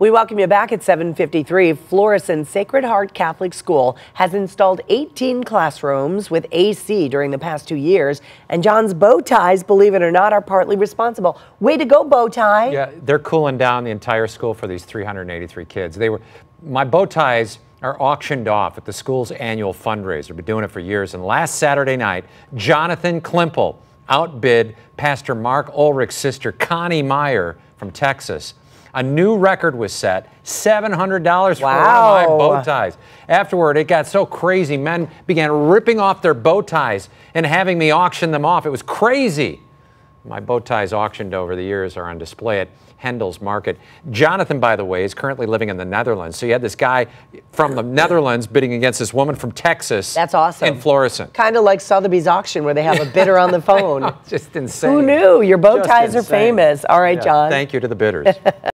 We welcome you back at 753. Florissant Sacred Heart Catholic School has installed 18 classrooms with AC during the past two years, and John's bow ties, believe it or not, are partly responsible. Way to go, bow tie! Yeah, they're cooling down the entire school for these 383 kids. They were my bow ties are auctioned off at the school's annual fundraiser. We've been doing it for years, and last Saturday night, Jonathan Klimple outbid Pastor Mark Ulrich's sister Connie Meyer from Texas a new record was set $700 wow. for my bow ties. Afterward, it got so crazy. Men began ripping off their bow ties and having me auction them off. It was crazy. My bow ties auctioned over the years are on display at Hendel's Market. Jonathan, by the way, is currently living in the Netherlands. So you had this guy from the Netherlands bidding against this woman from Texas. That's awesome. In Florissant. Kind of like Sotheby's auction where they have a bidder on the phone. know, just insane. Who knew? Your bow just ties insane. are famous. All right, yeah, John. Thank you to the bidders.